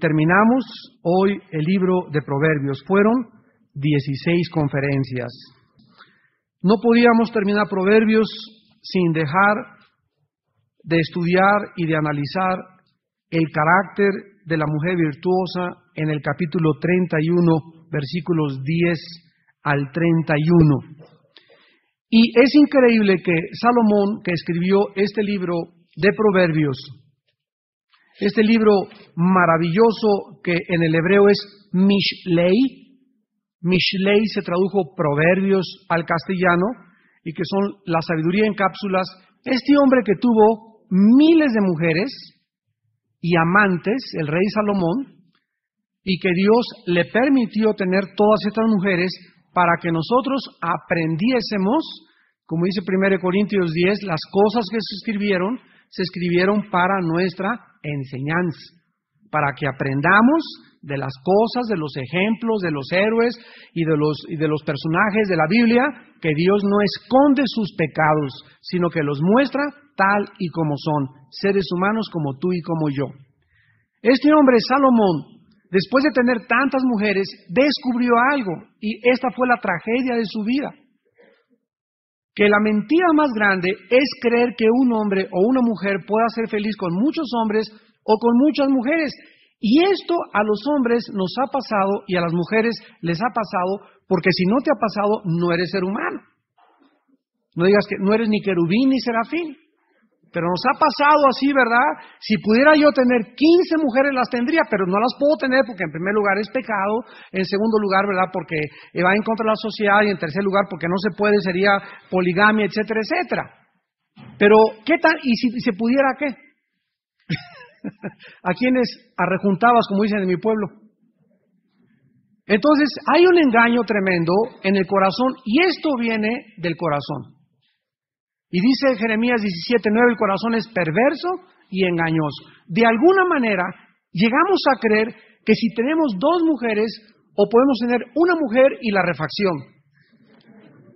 terminamos hoy el libro de Proverbios. Fueron 16 conferencias. No podíamos terminar Proverbios sin dejar de estudiar y de analizar el carácter de la mujer virtuosa en el capítulo 31, versículos 10 al 31. Y es increíble que Salomón, que escribió este libro de Proverbios, este libro maravilloso que en el hebreo es Mishlei, Mishlei se tradujo Proverbios al castellano y que son la sabiduría en cápsulas. Este hombre que tuvo miles de mujeres y amantes, el rey Salomón, y que Dios le permitió tener todas estas mujeres para que nosotros aprendiésemos, como dice 1 Corintios 10, las cosas que se escribieron, se escribieron para nuestra enseñanza, para que aprendamos de las cosas, de los ejemplos, de los héroes y de los, y de los personajes de la Biblia, que Dios no esconde sus pecados, sino que los muestra tal y como son, seres humanos como tú y como yo. Este hombre, Salomón, después de tener tantas mujeres, descubrió algo y esta fue la tragedia de su vida que la mentira más grande es creer que un hombre o una mujer pueda ser feliz con muchos hombres o con muchas mujeres. Y esto a los hombres nos ha pasado y a las mujeres les ha pasado, porque si no te ha pasado, no eres ser humano. No digas que no eres ni querubín ni serafín. Pero nos ha pasado así, ¿verdad? Si pudiera yo tener 15 mujeres, las tendría, pero no las puedo tener porque en primer lugar es pecado, en segundo lugar, ¿verdad? Porque va en contra de la sociedad y en tercer lugar porque no se puede, sería poligamia, etcétera, etcétera. Pero, ¿qué tal? ¿Y si se pudiera qué? ¿A quiénes arrejuntabas, como dicen en mi pueblo? Entonces, hay un engaño tremendo en el corazón y esto viene del corazón. Y dice Jeremías 17:9, el corazón es perverso y engañoso. De alguna manera, llegamos a creer que si tenemos dos mujeres, o podemos tener una mujer y la refacción,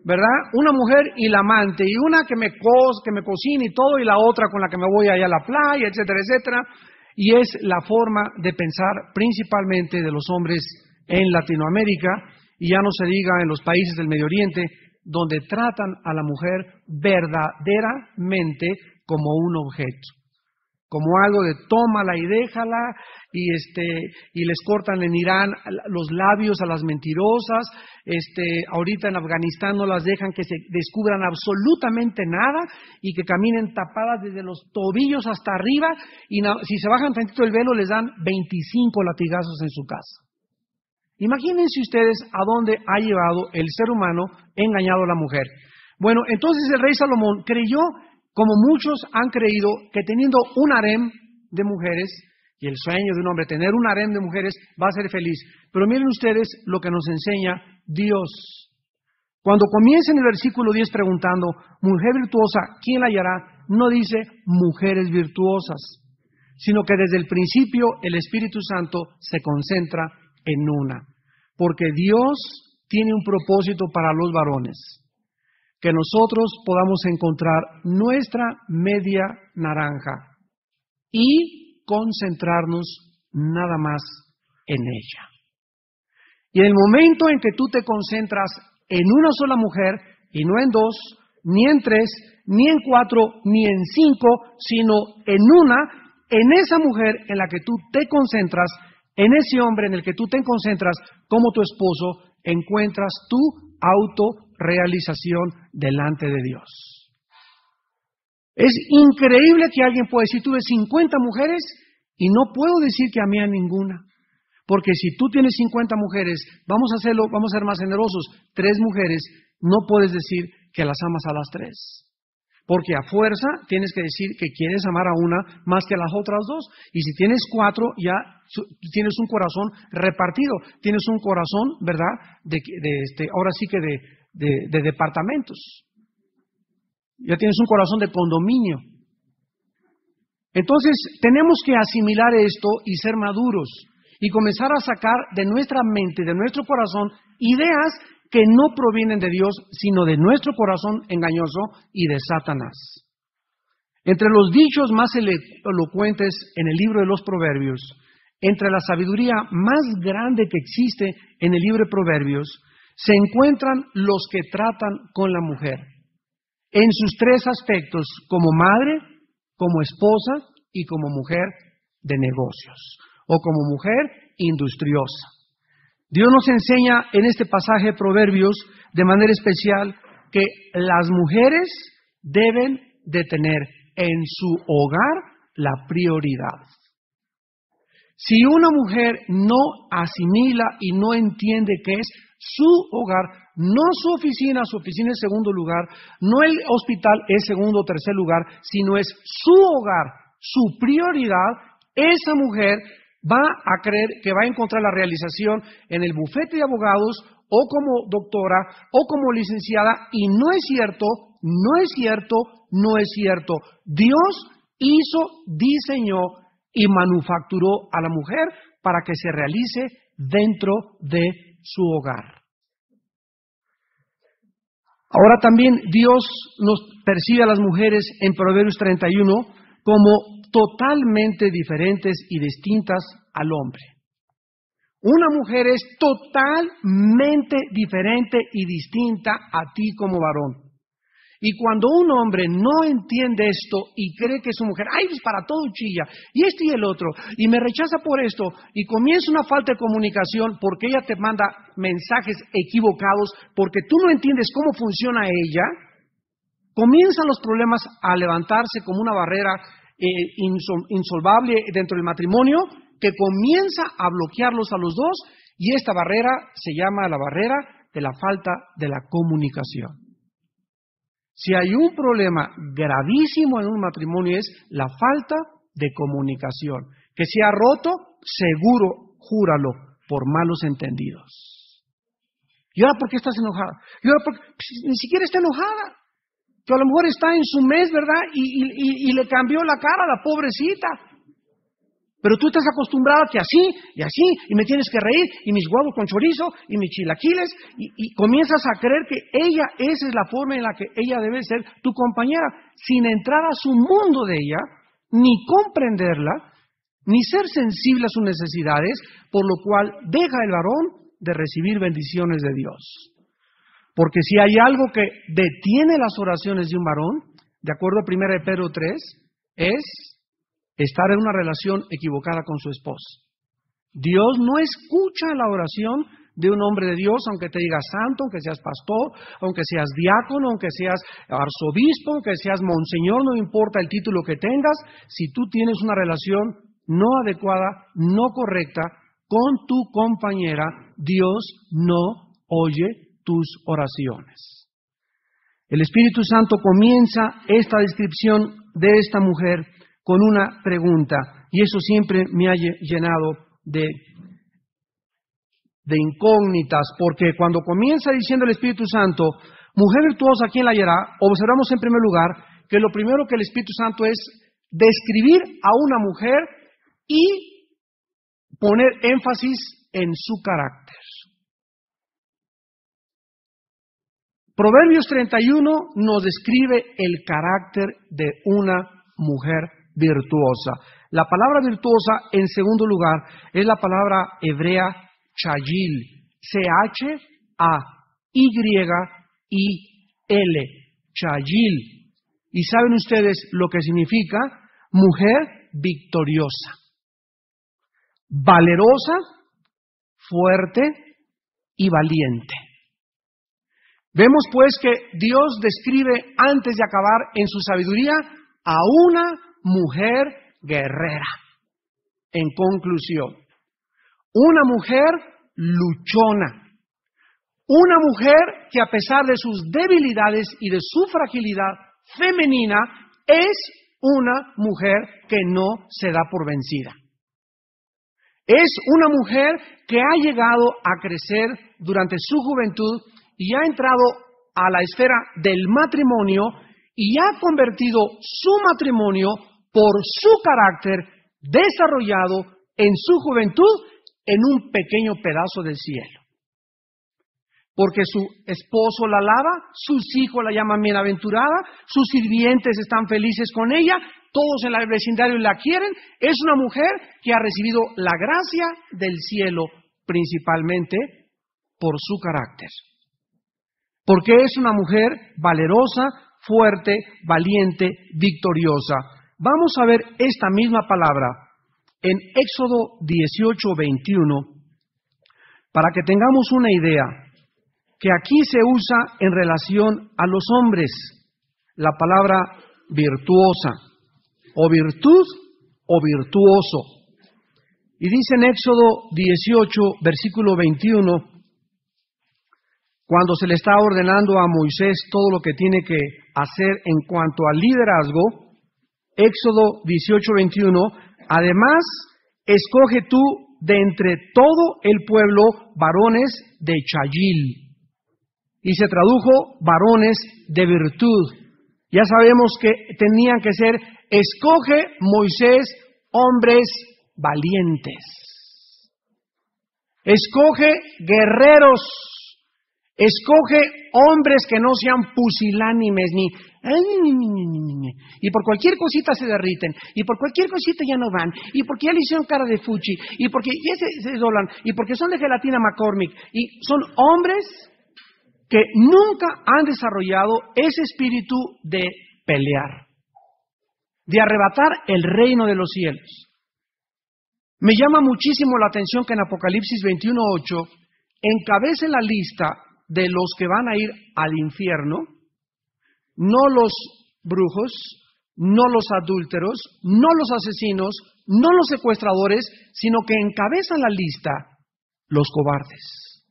¿verdad? Una mujer y la amante, y una que me, cos que me cocine y todo, y la otra con la que me voy allá a la playa, etcétera, etcétera. Y es la forma de pensar principalmente de los hombres en Latinoamérica, y ya no se diga en los países del Medio Oriente, donde tratan a la mujer verdaderamente como un objeto, como algo de tómala y déjala, este, y, les cortan en Irán los labios a las mentirosas, este, ahorita en Afganistán no las dejan que se descubran absolutamente nada y que caminen tapadas desde los tobillos hasta arriba, y si se bajan tantito el velo les dan 25 latigazos en su casa. Imagínense ustedes a dónde ha llevado el ser humano engañado a la mujer. Bueno, entonces el rey Salomón creyó, como muchos han creído, que teniendo un harem de mujeres, y el sueño de un hombre, tener un harem de mujeres, va a ser feliz. Pero miren ustedes lo que nos enseña Dios. Cuando comienza en el versículo 10 preguntando, mujer virtuosa, ¿quién la hallará? No dice mujeres virtuosas, sino que desde el principio el Espíritu Santo se concentra en una. Porque Dios tiene un propósito para los varones, que nosotros podamos encontrar nuestra media naranja y concentrarnos nada más en ella. Y en el momento en que tú te concentras en una sola mujer, y no en dos, ni en tres, ni en cuatro, ni en cinco, sino en una, en esa mujer en la que tú te concentras, en ese hombre en el que tú te concentras como tu esposo, encuentras tu autorrealización delante de Dios. Es increíble que alguien pueda decir, tuve 50 mujeres y no puedo decir que mí a ninguna. Porque si tú tienes 50 mujeres, vamos a hacerlo, vamos a ser más generosos, tres mujeres, no puedes decir que las amas a las tres. Porque a fuerza tienes que decir que quieres amar a una más que a las otras dos. Y si tienes cuatro, ya tienes un corazón repartido. Tienes un corazón, ¿verdad? De, de este, ahora sí que de, de departamentos. Ya tienes un corazón de condominio. Entonces, tenemos que asimilar esto y ser maduros y comenzar a sacar de nuestra mente, de nuestro corazón, ideas que no provienen de Dios, sino de nuestro corazón engañoso y de Satanás. Entre los dichos más elocuentes en el libro de los Proverbios, entre la sabiduría más grande que existe en el libro de Proverbios, se encuentran los que tratan con la mujer, en sus tres aspectos, como madre, como esposa y como mujer de negocios, o como mujer industriosa. Dios nos enseña en este pasaje de Proverbios de manera especial que las mujeres deben de tener en su hogar la prioridad. Si una mujer no asimila y no entiende que es su hogar, no su oficina, su oficina es segundo lugar, no el hospital es segundo o tercer lugar, sino es su hogar, su prioridad, esa mujer va a creer que va a encontrar la realización en el bufete de abogados o como doctora o como licenciada y no es cierto, no es cierto, no es cierto. Dios hizo, diseñó y manufacturó a la mujer para que se realice dentro de su hogar. Ahora también Dios nos percibe a las mujeres en Proverbios 31 como totalmente diferentes y distintas al hombre. Una mujer es totalmente diferente y distinta a ti como varón. Y cuando un hombre no entiende esto y cree que su mujer, ay, pues para todo chilla, y este y el otro, y me rechaza por esto, y comienza una falta de comunicación porque ella te manda mensajes equivocados, porque tú no entiendes cómo funciona ella, comienzan los problemas a levantarse como una barrera eh, insolvable dentro del matrimonio que comienza a bloquearlos a los dos y esta barrera se llama la barrera de la falta de la comunicación. Si hay un problema gravísimo en un matrimonio es la falta de comunicación, que si ha roto, seguro, júralo, por malos entendidos. ¿Y ahora por qué estás enojada? ¿Y ahora por ni siquiera está enojada que a lo mejor está en su mes, ¿verdad? Y, le cambió la cara a la pobrecita. Pero tú estás acostumbrado a que así y así, y me tienes que reír, y mis huevos con chorizo, y mis chilaquiles, y comienzas a creer que ella, esa es la forma en la que ella debe ser tu compañera, sin entrar a su mundo de ella, ni comprenderla, ni ser sensible a sus necesidades, por lo cual deja el varón de recibir bendiciones de Dios. Porque si hay algo que detiene las oraciones de un varón, de acuerdo a 1 Pedro 3, es estar en una relación equivocada con su esposa. Dios no escucha la oración de un hombre de Dios, aunque te digas santo, aunque seas pastor, aunque seas diácono, aunque seas arzobispo, aunque seas monseñor, no importa el título que tengas, si tú tienes una relación no adecuada, no correcta con tu compañera, Dios no oye tus oraciones. El Espíritu Santo comienza esta descripción de esta mujer con una pregunta y eso siempre me ha llenado de, incógnitas porque cuando comienza diciendo el Espíritu Santo, mujer virtuosa, ¿quién la hallará? Observamos en primer lugar que lo primero que el Espíritu Santo es describir a una mujer y poner énfasis en su carácter. Proverbios 31 nos describe el carácter de una mujer virtuosa. La palabra virtuosa, en segundo lugar, es la palabra hebrea chayil, C-H-A-Y-I-L, chayil. Y saben ustedes lo que significa mujer victoriosa, valerosa, fuerte y valiente. Vemos pues que Dios describe antes de acabar en su sabiduría a una mujer guerrera. En conclusión, una mujer luchona, una mujer que a pesar de sus debilidades y de su fragilidad femenina, es una mujer que no se da por vencida. Es una mujer que ha llegado a crecer durante su juventud y ha entrado a la esfera del matrimonio y ha convertido su matrimonio por su carácter desarrollado en su juventud en un pequeño pedazo del cielo. Porque su esposo la alaba, sus hijos la llaman bienaventurada, sus sirvientes están felices con ella, todos en el vecindario la quieren. Es una mujer que ha recibido la gracia del cielo principalmente por su carácter porque es una mujer valerosa, fuerte, valiente, victoriosa. Vamos a ver esta misma palabra en Éxodo 18, 21, para que tengamos una idea, que aquí se usa en relación a los hombres la palabra virtuosa, o virtud o virtuoso. Y dice en Éxodo 18, versículo 21, cuando se le está ordenando a Moisés todo lo que tiene que hacer en cuanto al liderazgo, Éxodo 18:21, además, escoge tú de entre todo el pueblo varones de Chayil. Y se tradujo varones de virtud. Ya sabemos que tenían que ser, escoge Moisés hombres valientes. Escoge guerreros Escoge hombres que no sean pusilánimes ni... Y por cualquier cosita se derriten, y por cualquier cosita ya no van, y porque ya le hicieron cara de fuchi, y porque se, dolan, y porque son de gelatina McCormick, y son hombres que nunca han desarrollado ese espíritu de pelear, de arrebatar el reino de los cielos. Me llama muchísimo la atención que en Apocalipsis 21.8 encabece la lista de los que van a ir al infierno, no los brujos, no los adúlteros, no los asesinos, no los secuestradores, sino que encabezan la lista los cobardes.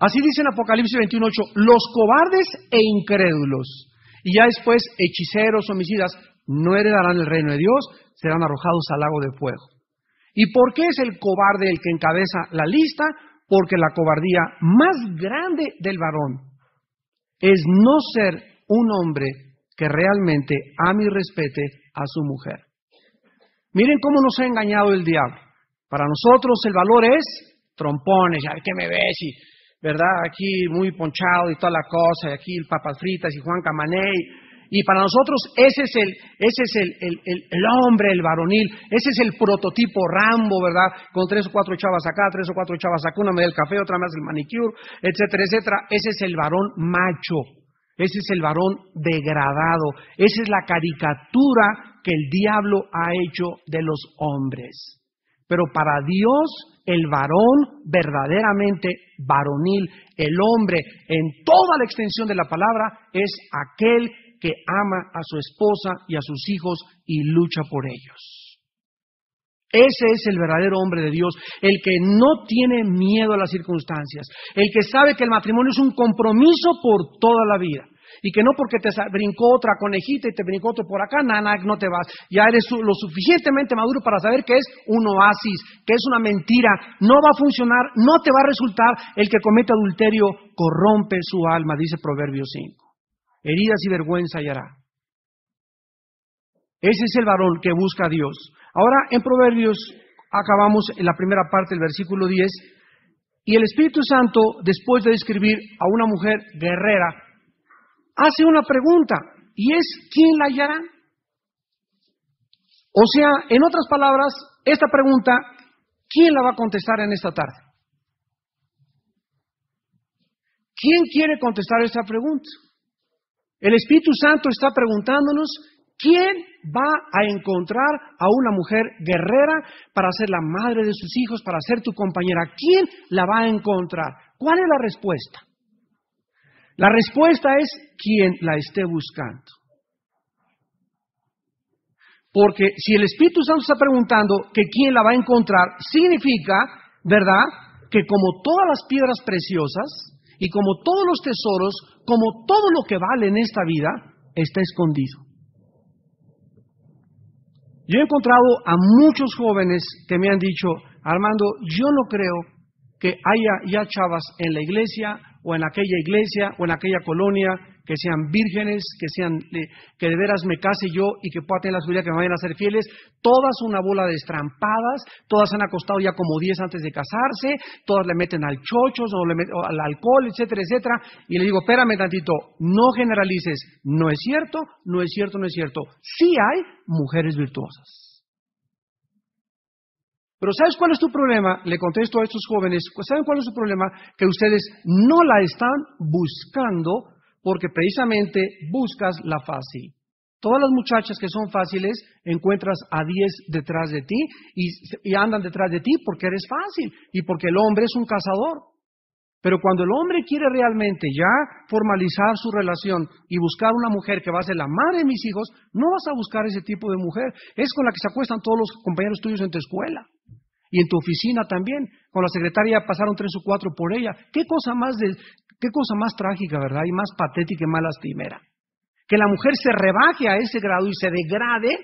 Así dice en Apocalipsis 21.8, los cobardes e incrédulos, y ya después hechiceros, homicidas, no heredarán el reino de Dios, serán arrojados al lago de fuego. ¿Y por qué es el cobarde el que encabeza la lista? Porque la cobardía más grande del varón es no ser un hombre que realmente ame y respete a su mujer. Miren cómo nos ha engañado el diablo. Para nosotros el valor es trompones, ya que me ves ¿verdad? Aquí muy ponchado y toda la cosa, y aquí el papas fritas y Juan Camanei. Y para nosotros ese es, el, ese es el, hombre, el varonil, ese es el prototipo Rambo, ¿verdad? Con tres o cuatro chavas acá, tres o cuatro chavas acá, una me da el café, otra me hace el manicure, etcétera, etcétera. Ese es el varón macho, ese es el varón degradado, esa es la caricatura que el diablo ha hecho de los hombres. Pero para Dios, el varón verdaderamente varonil, el hombre en toda la extensión de la palabra, es aquel que ama a su esposa y a sus hijos y lucha por ellos. Ese es el verdadero hombre de Dios, el que no tiene miedo a las circunstancias, el que sabe que el matrimonio es un compromiso por toda la vida y que no porque te brincó otra conejita y te brincó otro por acá, nana, no te vas. Ya eres lo suficientemente maduro para saber que es un oasis, que es una mentira, no va a funcionar, no te va a resultar. El que comete adulterio corrompe su alma, dice Proverbios 5 heridas y vergüenza hallará. Ese es el varón que busca a Dios. Ahora en Proverbios acabamos en la primera parte del versículo 10 y el Espíritu Santo, después de describir a una mujer guerrera, hace una pregunta y es ¿quién la hallará? O sea, en otras palabras, esta pregunta, ¿quién la va a contestar en esta tarde? ¿Quién quiere contestar esta pregunta? El Espíritu Santo está preguntándonos, ¿quién va a encontrar a una mujer guerrera para ser la madre de sus hijos, para ser tu compañera? ¿Quién la va a encontrar? ¿Cuál es la respuesta? La respuesta es quien la esté buscando. Porque si el Espíritu Santo está preguntando que quién la va a encontrar, significa, ¿verdad?, que como todas las piedras preciosas, y como todos los tesoros, como todo lo que vale en esta vida, está escondido. Yo he encontrado a muchos jóvenes que me han dicho, Armando, yo no creo que haya ya chavas en la iglesia o en aquella iglesia o en aquella colonia que sean vírgenes, que sean eh, que de veras me case yo y que pueda tener la seguridad que me vayan a ser fieles, todas una bola de estrampadas, todas han acostado ya como 10 antes de casarse, todas le meten al chocho le meten, al alcohol, etcétera, etcétera, y le digo, espérame tantito, no generalices, no es cierto, no es cierto, no es cierto. Sí hay mujeres virtuosas. Pero ¿sabes cuál es tu problema? Le contesto a estos jóvenes, ¿saben cuál es su problema? Que ustedes no la están buscando porque precisamente buscas la fácil. Todas las muchachas que son fáciles encuentras a diez detrás de ti y, andan detrás de ti porque eres fácil y porque el hombre es un cazador. Pero cuando el hombre quiere realmente ya formalizar su relación y buscar una mujer que va a ser la madre de mis hijos, no vas a buscar ese tipo de mujer. Es con la que se acuestan todos los compañeros tuyos en tu escuela y en tu oficina también. Con la secretaria pasaron tres o cuatro por ella. ¿Qué cosa más de, Qué cosa más trágica, ¿verdad? Y más patética y más lastimera. Que la mujer se rebaje a ese grado y se degrade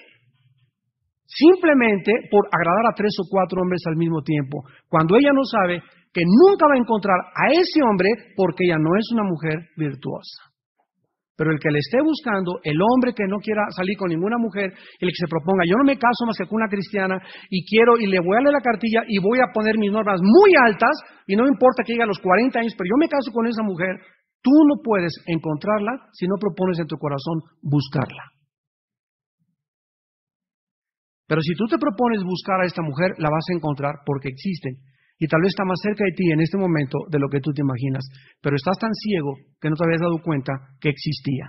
simplemente por agradar a tres o cuatro hombres al mismo tiempo, cuando ella no sabe que nunca va a encontrar a ese hombre porque ella no es una mujer virtuosa. Pero el que le esté buscando, el hombre que no quiera salir con ninguna mujer, el que se proponga, yo no me caso más que con una cristiana y quiero y le voy a darle la cartilla y voy a poner mis normas muy altas y no me importa que llegue a los 40 años, pero yo me caso con esa mujer, tú no puedes encontrarla si no propones en tu corazón buscarla. Pero si tú te propones buscar a esta mujer, la vas a encontrar porque existen y tal vez está más cerca de ti en este momento de lo que tú te imaginas, pero estás tan ciego que no te habías dado cuenta que existía.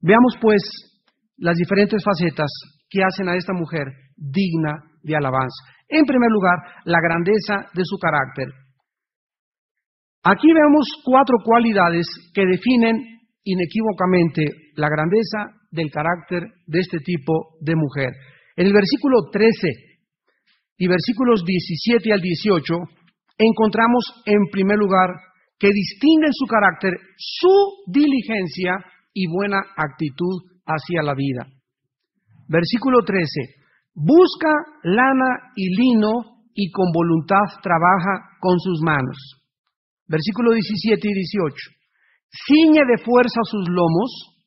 Veamos pues las diferentes facetas que hacen a esta mujer digna de alabanza. En primer lugar, la grandeza de su carácter. Aquí vemos cuatro cualidades que definen inequívocamente la grandeza del carácter de este tipo de mujer. En el versículo 13 y versículos 17 al 18, encontramos en primer lugar que distingue en su carácter su diligencia y buena actitud hacia la vida. Versículo 13. Busca lana y lino y con voluntad trabaja con sus manos. Versículo 17 y 18. Ciñe de fuerza sus lomos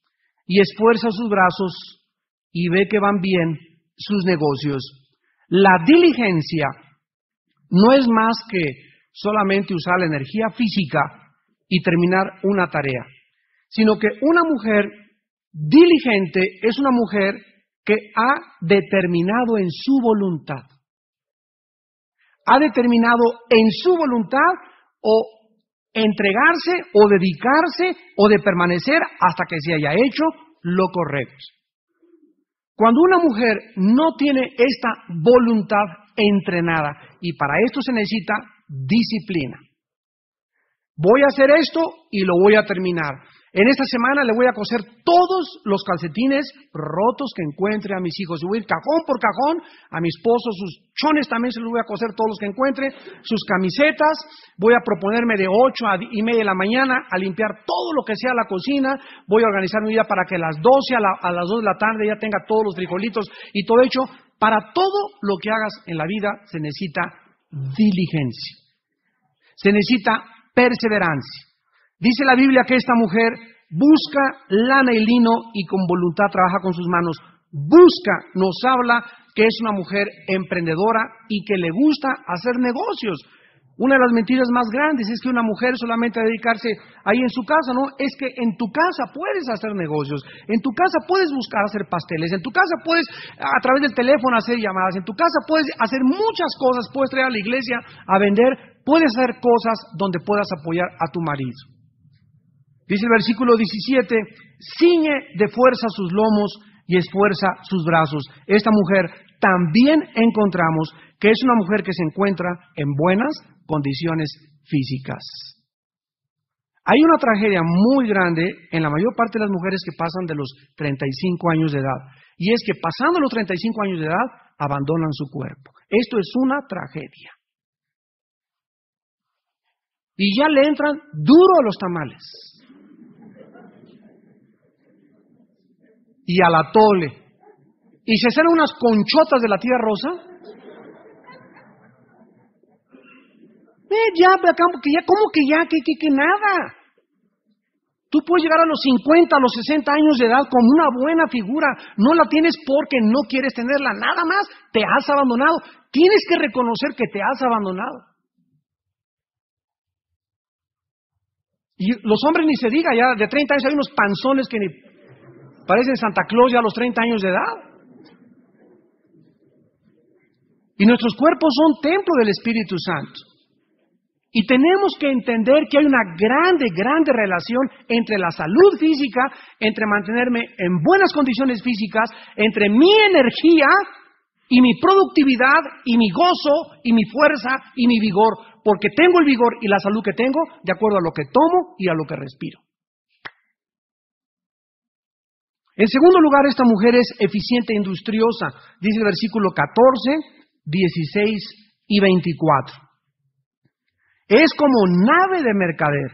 y esfuerza sus brazos y ve que van bien sus negocios la diligencia no es más que solamente usar la energía física y terminar una tarea, sino que una mujer diligente es una mujer que ha determinado en su voluntad. Ha determinado en su voluntad o entregarse o dedicarse o de permanecer hasta que se haya hecho lo correcto. Cuando una mujer no tiene esta voluntad entrenada, y para esto se necesita disciplina. Voy a hacer esto y lo voy a terminar. En esta semana le voy a coser todos los calcetines rotos que encuentre a mis hijos. Y voy a ir cajón por cajón, a mi esposo sus chones también se los voy a coser todos los que encuentre, sus camisetas. Voy a proponerme de 8 a y media de la mañana a limpiar todo lo que sea la cocina. Voy a organizar mi vida para que a las 12 a, las 2 de la tarde ya tenga todos los frijolitos y todo hecho. Para todo lo que hagas en la vida se necesita diligencia. Se necesita perseverancia. Dice la Biblia que esta mujer busca lana y lino y con voluntad trabaja con sus manos. Busca, nos habla que es una mujer emprendedora y que le gusta hacer negocios. Una de las mentiras más grandes es que una mujer solamente a dedicarse ahí en su casa, ¿no? Es que en tu casa puedes hacer negocios, en tu casa puedes buscar hacer pasteles, en tu casa puedes a través del teléfono hacer llamadas, en tu casa puedes hacer muchas cosas, puedes traer a la iglesia a vender, puedes hacer cosas donde puedas apoyar a tu marido. Dice el versículo 17, ciñe de fuerza sus lomos y esfuerza sus brazos. Esta mujer también encontramos que es una mujer que se encuentra en buenas condiciones físicas. Hay una tragedia muy grande en la mayor parte de las mujeres que pasan de los 35 años de edad. Y es que pasando los 35 años de edad, abandonan su cuerpo. Esto es una tragedia. Y ya le entran duro a los tamales. y a la tole. Y se hacen unas conchotas de la tía Rosa. Eh, ya, que ya, ¿cómo que ya? Que, que, que nada. Tú puedes llegar a los 50, a los 60 años de edad con una buena figura. No la tienes porque no quieres tenerla. Nada más te has abandonado. Tienes que reconocer que te has abandonado. Y los hombres ni se diga, ya de 30 años hay unos panzones que ni Parecen Santa Claus ya a los 30 años de edad. Y nuestros cuerpos son templo del Espíritu Santo. Y tenemos que entender que hay una grande, grande relación entre la salud física, entre mantenerme en buenas condiciones físicas, entre mi energía y mi productividad y mi gozo y mi fuerza y mi vigor, porque tengo el vigor y la salud que tengo de acuerdo a lo que tomo y a lo que respiro. En segundo lugar, esta mujer es eficiente e industriosa, dice el versículo 14, 16 y 24. Es como nave de mercader,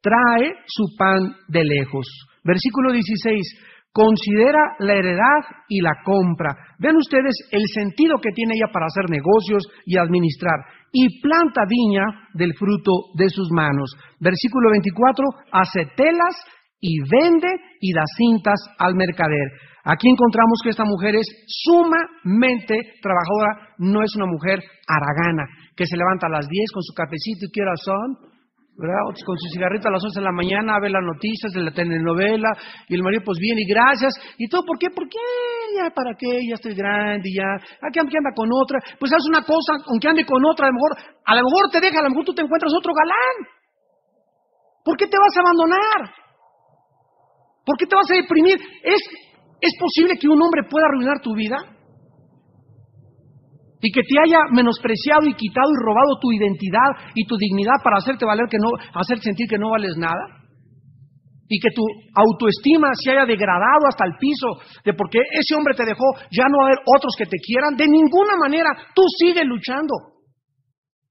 trae su pan de lejos. Versículo 16, considera la heredad y la compra. Vean ustedes el sentido que tiene ella para hacer negocios y administrar. Y planta viña del fruto de sus manos. Versículo 24, hace telas y vende y da cintas al mercader. Aquí encontramos que esta mujer es sumamente trabajadora, no es una mujer aragana, que se levanta a las 10 con su cafecito y qué horas son, ¿verdad? con su cigarrita a las 11 de la mañana, a ver las noticias de la telenovela, y el marido pues bien y gracias, y todo, ¿por qué? ¿Por qué? ¿Ya para qué? Ya estoy grande, ya, aquí anda con otra, pues haz una cosa, aunque ande con otra, a lo mejor, a lo mejor te deja, a lo mejor tú te encuentras otro galán. ¿Por qué te vas a abandonar? ¿Por qué te vas a deprimir? ¿Es, ¿Es posible que un hombre pueda arruinar tu vida? Y que te haya menospreciado y quitado y robado tu identidad y tu dignidad para hacerte valer que no, hacer sentir que no vales nada. Y que tu autoestima se haya degradado hasta el piso de porque ese hombre te dejó, ya no haber otros que te quieran. De ninguna manera, tú sigues luchando.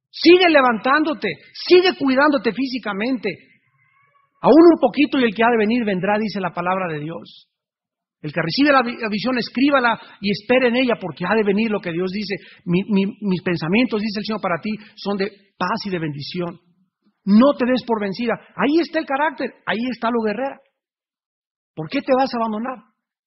Sigue levantándote, sigue cuidándote físicamente, Aún un poquito y el que ha de venir vendrá, dice la palabra de Dios. El que recibe la visión, escríbala y espere en ella, porque ha de venir lo que Dios dice. mis pensamientos, dice el Señor, para ti son de paz y de bendición. No te des por vencida. Ahí está el carácter, ahí está lo guerrera. ¿Por qué te vas a abandonar?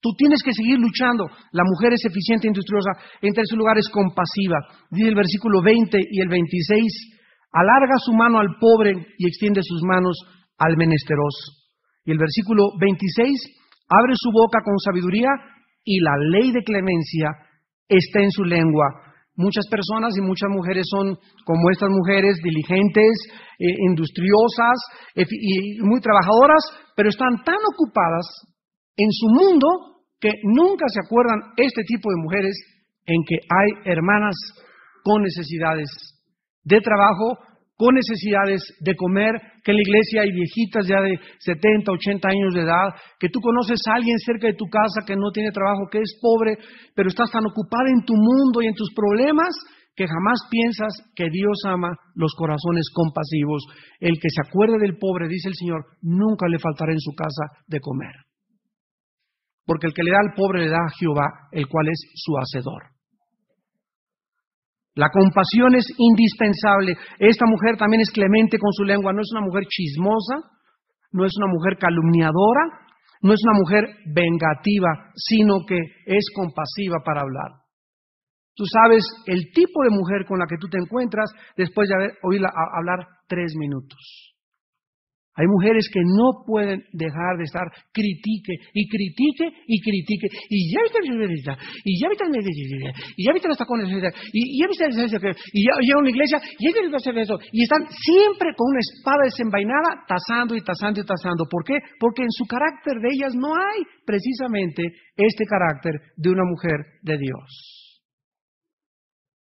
Tú tienes que seguir luchando. La mujer es eficiente, industriosa, entre su lugar es compasiva. Dice el versículo 20 y el 26, alarga su mano al pobre y extiende sus manos al menesteroso. Y el versículo 26, abre su boca con sabiduría y la ley de clemencia está en su lengua. Muchas personas y muchas mujeres son como estas mujeres, diligentes, eh, industriosas eh, y muy trabajadoras, pero están tan ocupadas en su mundo que nunca se acuerdan este tipo de mujeres en que hay hermanas con necesidades de trabajo, con necesidades de comer, que en la iglesia hay viejitas ya de 70, 80 años de edad, que tú conoces a alguien cerca de tu casa que no tiene trabajo, que es pobre, pero estás tan ocupada en tu mundo y en tus problemas que jamás piensas que Dios ama los corazones compasivos. El que se acuerde del pobre, dice el Señor, nunca le faltará en su casa de comer. Porque el que le da al pobre le da a Jehová, el cual es su hacedor. La compasión es indispensable. Esta mujer también es clemente con su lengua. No es una mujer chismosa, no es una mujer calumniadora, no es una mujer vengativa, sino que es compasiva para hablar. Tú sabes el tipo de mujer con la que tú te encuentras después de haber oído hablar tres minutos. Hay mujeres que no pueden dejar de estar critique y critique y critique. Y ya viste la y ya viste la y ya viste los y ya viste la y ya una iglesia, y eso. Y están siempre con una espada desenvainada, tasando y tasando y tasando. ¿Por qué? Porque en su carácter de ellas no hay precisamente este carácter de una mujer de Dios.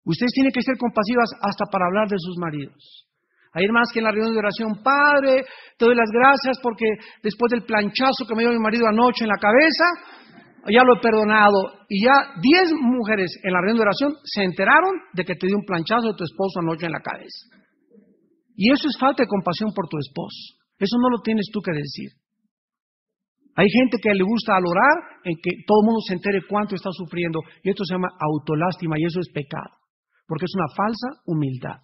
Ustedes tienen que ser compasivas hasta para hablar de sus maridos. Hay más que en la reunión de oración, Padre, te doy las gracias porque después del planchazo que me dio mi marido anoche en la cabeza, ya lo he perdonado. Y ya diez mujeres en la reunión de oración se enteraron de que te dio un planchazo de tu esposo anoche en la cabeza. Y eso es falta de compasión por tu esposo. Eso no lo tienes tú que decir. Hay gente que le gusta al orar en que todo el mundo se entere cuánto está sufriendo. Y esto se llama autolástima y eso es pecado. Porque es una falsa humildad.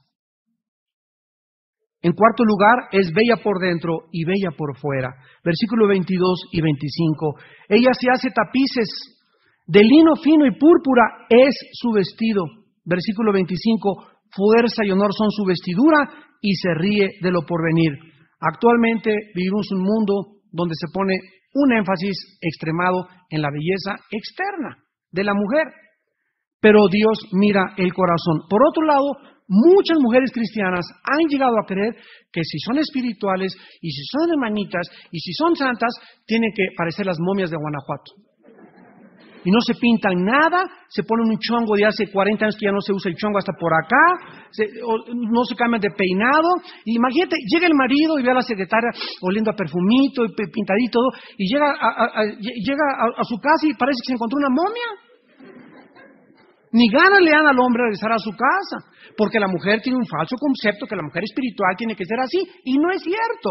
En cuarto lugar, es bella por dentro y bella por fuera. Versículo 22 y 25. Ella se hace tapices de lino fino y púrpura es su vestido. Versículo 25. Fuerza y honor son su vestidura y se ríe de lo porvenir. Actualmente vivimos un mundo donde se pone un énfasis extremado en la belleza externa de la mujer, pero Dios mira el corazón. Por otro lado, Muchas mujeres cristianas han llegado a creer que si son espirituales y si son hermanitas y si son santas, tienen que parecer las momias de Guanajuato. Y no se pintan nada, se ponen un chongo de hace 40 años que ya no se usa el chongo hasta por acá, no se cambian de peinado. Y imagínate, llega el marido y ve a la secretaria oliendo a perfumito y pintadito, y llega, llega a su casa y parece que se encontró una momia. Ni gana le dan al hombre regresar a su casa, porque la mujer tiene un falso concepto que la mujer espiritual tiene que ser así, y no es cierto.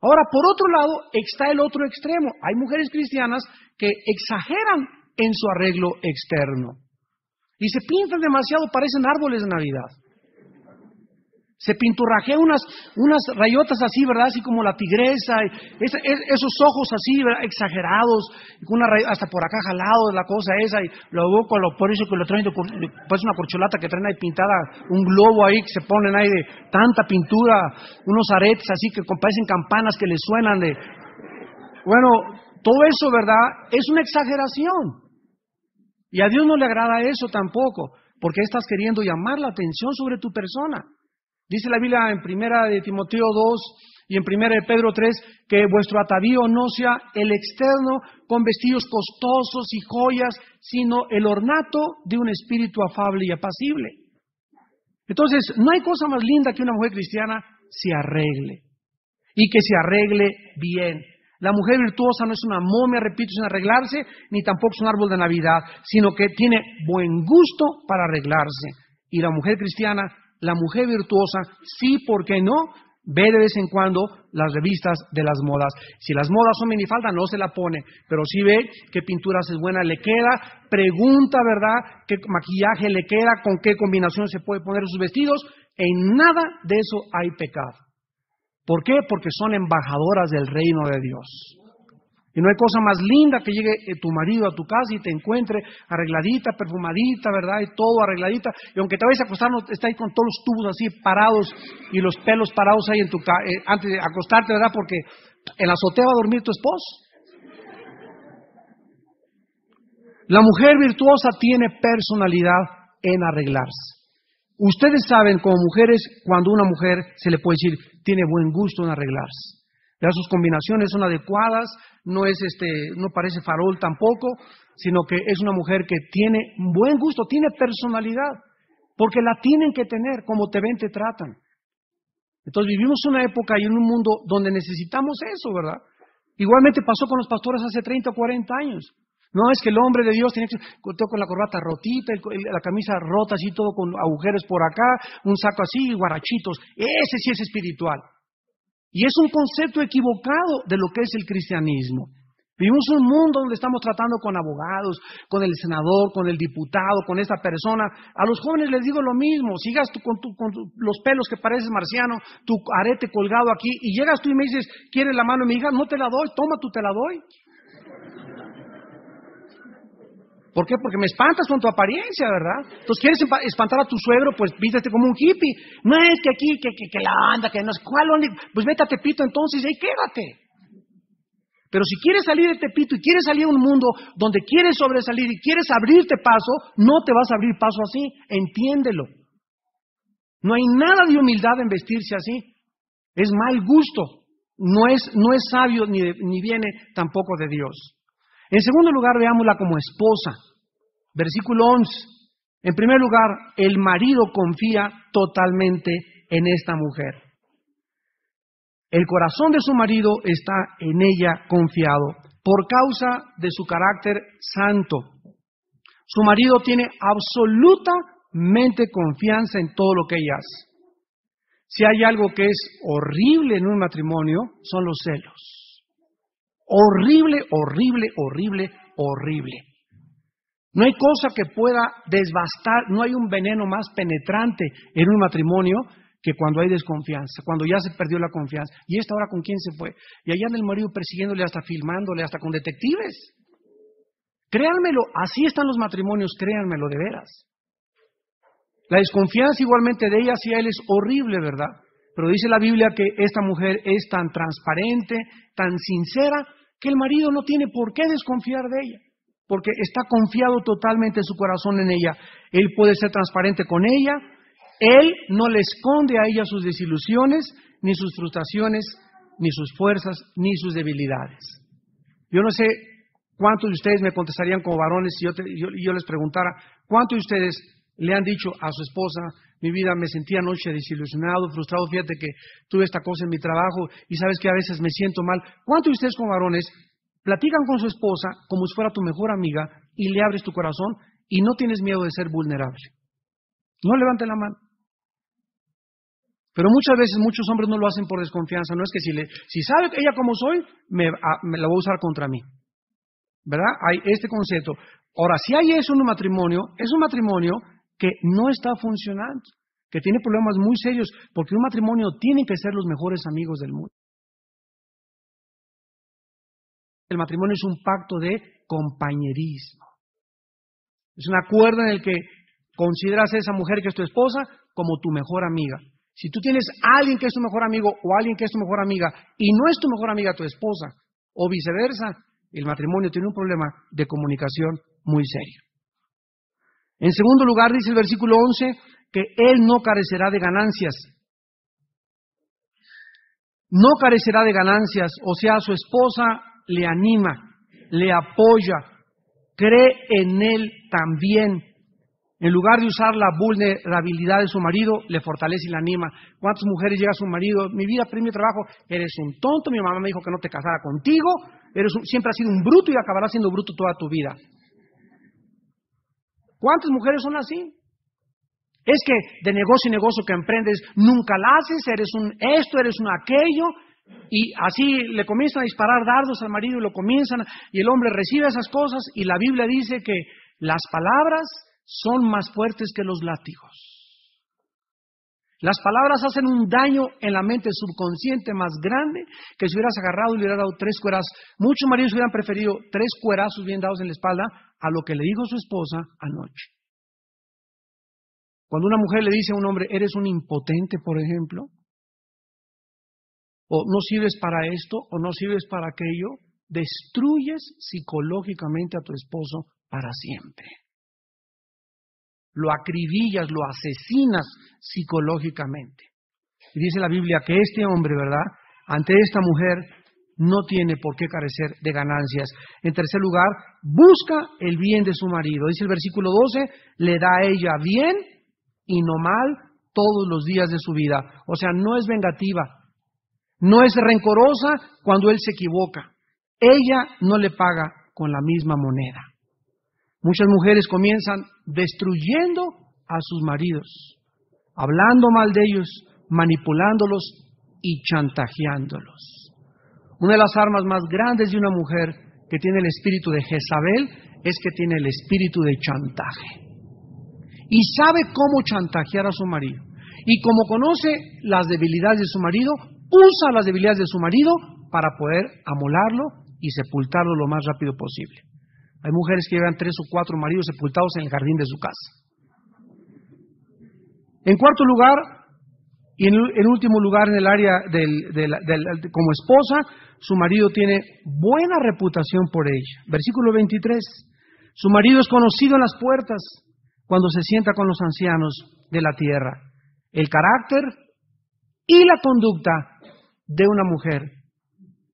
Ahora, por otro lado, está el otro extremo. Hay mujeres cristianas que exageran en su arreglo externo. Y se pintan demasiado, parecen árboles de Navidad. Se pinturrajea unas, unas rayotas así, ¿verdad? Así como la tigresa, e, esos ojos así, ¿verdad? exagerados, una hasta por acá jalado la cosa esa, y luego, por eso que lo traen, pues una corcholata que traen ahí pintada, un globo ahí que se ponen ahí de tanta pintura, unos aretes así que parecen campanas que le suenan de... Bueno, todo eso, ¿verdad? Es una exageración. Y a Dios no le agrada eso tampoco, porque estás queriendo llamar la atención sobre tu persona. Dice la Biblia en primera de Timoteo 2 y en primera de Pedro 3 que vuestro atavío no sea el externo con vestidos costosos y joyas, sino el ornato de un espíritu afable y apacible. Entonces, no hay cosa más linda que una mujer cristiana se arregle y que se arregle bien. La mujer virtuosa no es una momia, repito, sin arreglarse, ni tampoco es un árbol de Navidad, sino que tiene buen gusto para arreglarse. Y la mujer cristiana la mujer virtuosa, sí, ¿por qué no? Ve de vez en cuando las revistas de las modas. Si las modas son minifalda, no se la pone, pero sí ve qué pinturas es buena le queda, pregunta, ¿verdad?, qué maquillaje le queda, con qué combinación se puede poner sus vestidos. En nada de eso hay pecado. ¿Por qué? Porque son embajadoras del reino de Dios. Y no hay cosa más linda que llegue eh, tu marido a tu casa y te encuentre arregladita, perfumadita, ¿verdad? Y todo arregladita. Y aunque te vayas a acostar, está ahí con todos los tubos así parados y los pelos parados ahí en tu eh, antes de acostarte, ¿verdad? Porque en la azotea va a dormir tu esposo. La mujer virtuosa tiene personalidad en arreglarse. Ustedes saben como mujeres cuando una mujer se le puede decir tiene buen gusto en arreglarse. Ya sus combinaciones son adecuadas, no es este, no parece farol tampoco, sino que es una mujer que tiene buen gusto, tiene personalidad, porque la tienen que tener, como te ven, te tratan. Entonces vivimos una época y en un mundo donde necesitamos eso, ¿verdad? Igualmente pasó con los pastores hace 30 o 40 años. No es que el hombre de Dios tiene que con la corbata rotita, la camisa rota así, todo con agujeros por acá, un saco así, guarachitos. Ese sí es espiritual. Y es un concepto equivocado de lo que es el cristianismo. Vivimos un mundo donde estamos tratando con abogados, con el senador, con el diputado, con esta persona. A los jóvenes les digo lo mismo, sigas tú con, tu, con los pelos que pareces marciano, tu arete colgado aquí, y llegas tú y me dices, ¿quieres la mano de mi hija? No te la doy, toma, tú te la doy. ¿Por qué? Porque me espantas con tu apariencia, ¿verdad? Entonces, ¿quieres espantar a tu suegro? Pues vístete como un hippie. No es que aquí, que, la anda, que no es cuál, pues vete a Tepito entonces y quédate. Pero si quieres salir de Tepito y quieres salir a un mundo donde quieres sobresalir y quieres abrirte paso, no te vas a abrir paso así, entiéndelo. No hay nada de humildad en vestirse así. Es mal gusto. No es, no es sabio ni, ni viene tampoco de Dios. En segundo lugar, veámosla como esposa. Versículo 11. En primer lugar, el marido confía totalmente en esta mujer. El corazón de su marido está en ella confiado por causa de su carácter santo. Su marido tiene absolutamente confianza en todo lo que ella hace. Si hay algo que es horrible en un matrimonio, son los celos. Horrible, horrible, horrible, horrible. No hay cosa que pueda desbastar, no hay un veneno más penetrante en un matrimonio que cuando hay desconfianza, cuando ya se perdió la confianza. ¿Y esta hora con quién se fue? Y allá en el marido persiguiéndole, hasta filmándole, hasta con detectives. Créanmelo, así están los matrimonios, créanmelo de veras. La desconfianza igualmente de ella hacia él es horrible, ¿verdad? Pero dice la Biblia que esta mujer es tan transparente, tan sincera, que el marido no tiene por qué desconfiar de ella, porque está confiado totalmente su corazón en ella. Él puede ser transparente con ella, él no le esconde a ella sus desilusiones, ni sus frustraciones, ni sus fuerzas, ni sus debilidades. Yo no sé cuántos de ustedes me contestarían como varones si yo, yo les preguntara, ¿cuántos de ustedes le han dicho a su esposa, mi vida, me sentía anoche desilusionado, frustrado, fíjate que tuve esta cosa en mi trabajo y sabes que a veces me siento mal. ¿Cuántos de ustedes como varones platican con su esposa como si fuera tu mejor amiga y le abres tu corazón y no tienes miedo de ser vulnerable? No levante la mano. Pero muchas veces muchos hombres no lo hacen por desconfianza. No es que si, le, si sabe ella como soy, me, me la voy a usar contra mí. ¿Verdad? Hay este concepto. Ahora, si hay eso en un matrimonio, es un matrimonio que no está funcionando, que tiene problemas muy serios, porque un matrimonio tiene que ser los mejores amigos del mundo. El matrimonio es un pacto de compañerismo. Es un acuerdo en el que consideras a esa mujer que es tu esposa como tu mejor amiga. Si tú tienes a alguien que es tu mejor amigo o alguien que es tu mejor amiga y no es tu mejor amiga tu esposa o viceversa, el matrimonio tiene un problema de comunicación muy serio. En segundo lugar, dice el versículo 11, que Él no carecerá de ganancias. No carecerá de ganancias, o sea, su esposa le anima, le apoya, cree en Él también. En lugar de usar la vulnerabilidad de su marido, le fortalece y le anima. ¿Cuántas mujeres llega a su marido? Mi vida, premio trabajo, eres un tonto, mi mamá me dijo que no te casara contigo, eres siempre has sido un bruto y acabarás siendo bruto toda tu vida. ¿Cuántas mujeres son así? Es que de negocio y negocio que emprendes nunca la haces, eres un esto, eres un aquello, y así le comienzan a disparar dardos al marido y lo comienzan, y el hombre recibe esas cosas, y la Biblia dice que las palabras son más fuertes que los látigos. Las palabras hacen un daño en la mente subconsciente más grande que si hubieras agarrado y le hubieras dado tres cueras. Muchos maridos hubieran preferido tres cuerazos bien dados en la espalda a lo que le dijo su esposa anoche. Cuando una mujer le dice a un hombre, eres un impotente, por ejemplo, o no sirves para esto, o no sirves para aquello, destruyes psicológicamente a tu esposo para siempre lo acribillas, lo asesinas psicológicamente. Y dice la Biblia que este hombre, ¿verdad? Ante esta mujer no tiene por qué carecer de ganancias. En tercer lugar, busca el bien de su marido. Dice el versículo 12, le da a ella bien y no mal todos los días de su vida. O sea, no es vengativa, no es rencorosa cuando él se equivoca. Ella no le paga con la misma moneda. Muchas mujeres comienzan destruyendo a sus maridos, hablando mal de ellos, manipulándolos y chantajeándolos. Una de las armas más grandes de una mujer que tiene el espíritu de Jezabel es que tiene el espíritu de chantaje. Y sabe cómo chantajear a su marido. Y como conoce las debilidades de su marido, usa las debilidades de su marido para poder amolarlo y sepultarlo lo más rápido posible. Hay mujeres que llevan tres o cuatro maridos sepultados en el jardín de su casa. En cuarto lugar, y en, último lugar en el área como esposa, su marido tiene buena reputación por ella. Versículo 23. Su marido es conocido en las puertas cuando se sienta con los ancianos de la tierra. El carácter y la conducta de una mujer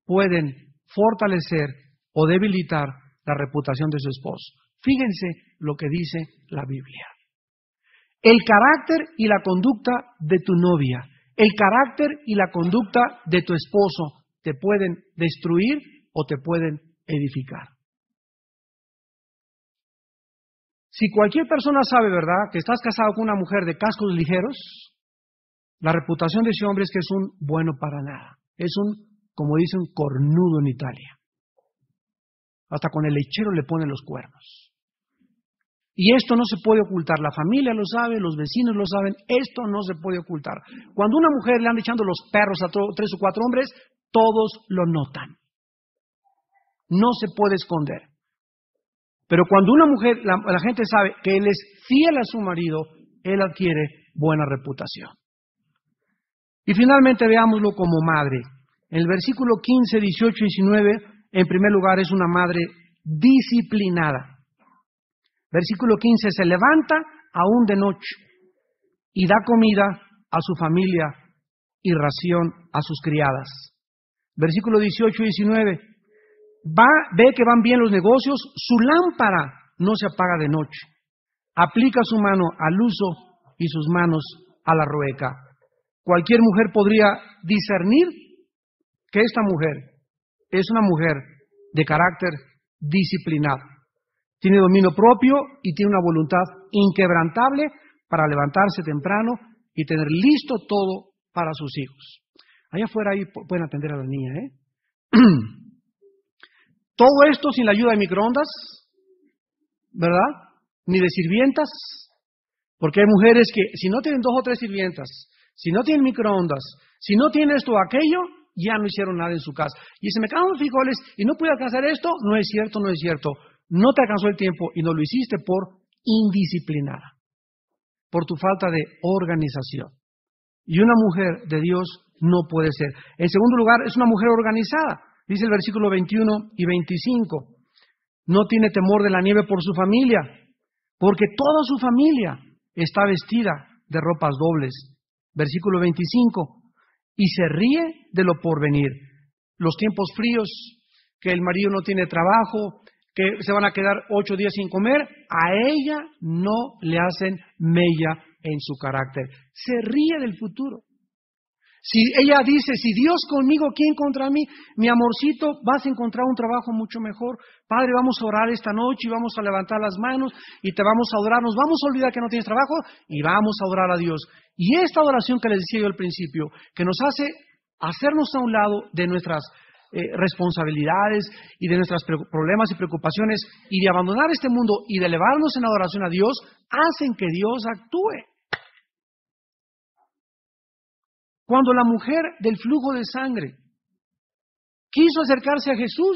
pueden fortalecer o debilitar la reputación de su esposo. Fíjense lo que dice la Biblia. El carácter y la conducta de tu novia, el carácter y la conducta de tu esposo te pueden destruir o te pueden edificar. Si cualquier persona sabe, ¿verdad?, que estás casado con una mujer de cascos ligeros, la reputación de ese hombre es que es un bueno para nada. Es un, como dicen, cornudo en Italia. Hasta con el lechero le ponen los cuernos. Y esto no se puede ocultar. La familia lo sabe, los vecinos lo saben. Esto no se puede ocultar. Cuando una mujer le anda echando los perros a tres o cuatro hombres, todos lo notan. No se puede esconder. Pero cuando una mujer, la, gente sabe que él es fiel a su marido, él adquiere buena reputación. Y finalmente veámoslo como madre. En el versículo 15, 18 y 19 en primer lugar, es una madre disciplinada. Versículo 15, se levanta aún de noche y da comida a su familia y ración a sus criadas. Versículo 18 y 19, va, ve que van bien los negocios, su lámpara no se apaga de noche. Aplica su mano al uso y sus manos a la rueca. Cualquier mujer podría discernir que esta mujer es una mujer de carácter disciplinado. Tiene dominio propio y tiene una voluntad inquebrantable para levantarse temprano y tener listo todo para sus hijos. Allá afuera ahí pueden atender a la niña, ¿eh? Todo esto sin la ayuda de microondas, ¿verdad? Ni de sirvientas, porque hay mujeres que si no tienen dos o tres sirvientas, si no tienen microondas, si no tienen esto o aquello, ya no hicieron nada en su casa. Y se me cagaron los frijoles y no pude alcanzar esto, no es cierto, no es cierto. No te alcanzó el tiempo y no lo hiciste por indisciplinada, por tu falta de organización. Y una mujer de Dios no puede ser. En segundo lugar, es una mujer organizada. Dice el versículo 21 y 25. No tiene temor de la nieve por su familia, porque toda su familia está vestida de ropas dobles. Versículo 25 y se ríe de lo porvenir. Los tiempos fríos, que el marido no tiene trabajo, que se van a quedar ocho días sin comer, a ella no le hacen mella en su carácter. Se ríe del futuro. Si ella dice, si Dios conmigo, ¿quién contra mí? Mi amorcito, vas a encontrar un trabajo mucho mejor. Padre, vamos a orar esta noche y vamos a levantar las manos y te vamos a orar. Nos vamos a olvidar que no tienes trabajo y vamos a orar a Dios. Y esta oración que les decía yo al principio, que nos hace hacernos a un lado de nuestras eh, responsabilidades y de nuestros problemas y preocupaciones y de abandonar este mundo y de elevarnos en adoración a Dios, hacen que Dios actúe. Cuando la mujer del flujo de sangre quiso acercarse a Jesús,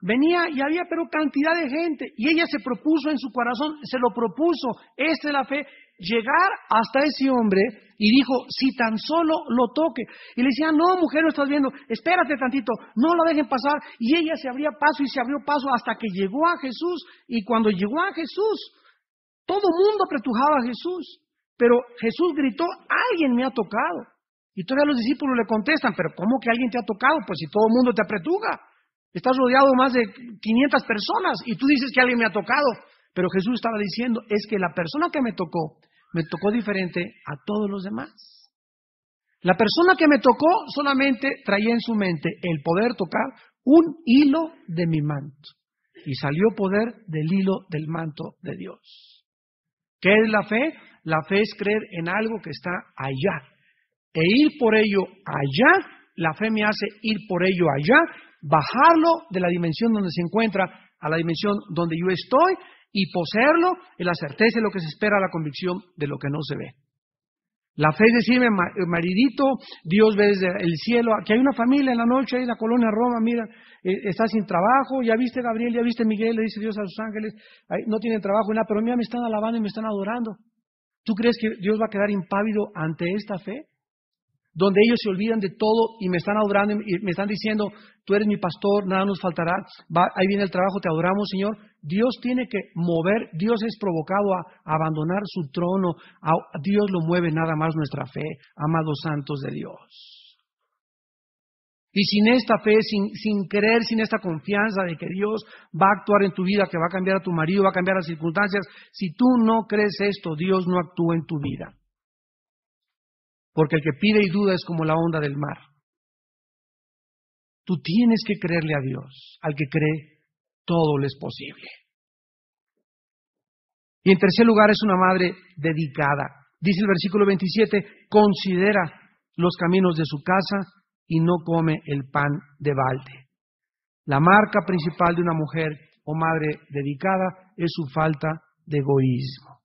venía y había pero cantidad de gente y ella se propuso en su corazón, se lo propuso, esta es la fe, llegar hasta ese hombre y dijo, si tan solo lo toque. Y le decía, no, mujer, no estás viendo, espérate tantito, no la dejen pasar. Y ella se abría paso y se abrió paso hasta que llegó a Jesús. Y cuando llegó a Jesús, todo el mundo apretujaba a Jesús. Pero Jesús gritó, alguien me ha tocado. Y todavía los discípulos le contestan, pero ¿cómo que alguien te ha tocado? Pues si todo el mundo te apretuga. Estás rodeado de más de 500 personas y tú dices que alguien me ha tocado. Pero Jesús estaba diciendo, es que la persona que me tocó, me tocó diferente a todos los demás. La persona que me tocó solamente traía en su mente el poder tocar un hilo de mi manto. Y salió poder del hilo del manto de Dios. ¿Qué es la fe? La fe es creer en algo que está allá e ir por ello allá, la fe me hace ir por ello allá, bajarlo de la dimensión donde se encuentra a la dimensión donde yo estoy y poseerlo en la certeza de lo que se espera, la convicción de lo que no se ve. La fe es decirme, eh, maridito, Dios ve desde el cielo, que hay una familia en la noche ahí la colonia Roma, mira, eh, está sin trabajo, ya viste Gabriel, ya viste Miguel, le dice Dios a sus ángeles, no tienen trabajo, nada, pero mira, me están alabando y me están adorando. ¿Tú crees que Dios va a quedar impávido ante esta fe? donde ellos se olvidan de todo y me están adorando y me están diciendo, tú eres mi pastor, nada nos faltará, Va, ahí viene el trabajo, te adoramos, Señor. Dios tiene que mover, Dios es provocado a abandonar su trono, a, Dios lo mueve nada más nuestra fe, amados santos de Dios. Y sin esta fe, sin, sin creer, sin esta confianza de que Dios va a actuar en tu vida, que va a cambiar a tu marido, va a cambiar las circunstancias, si tú no crees esto, Dios no actúa en tu vida porque el que pide y duda es como la onda del mar. Tú tienes que creerle a Dios, al que cree, todo le es posible. Y en tercer lugar es una madre dedicada. Dice el versículo 27, considera los caminos de su casa y no come el pan de balde. La marca principal de una mujer o madre dedicada es su falta de egoísmo.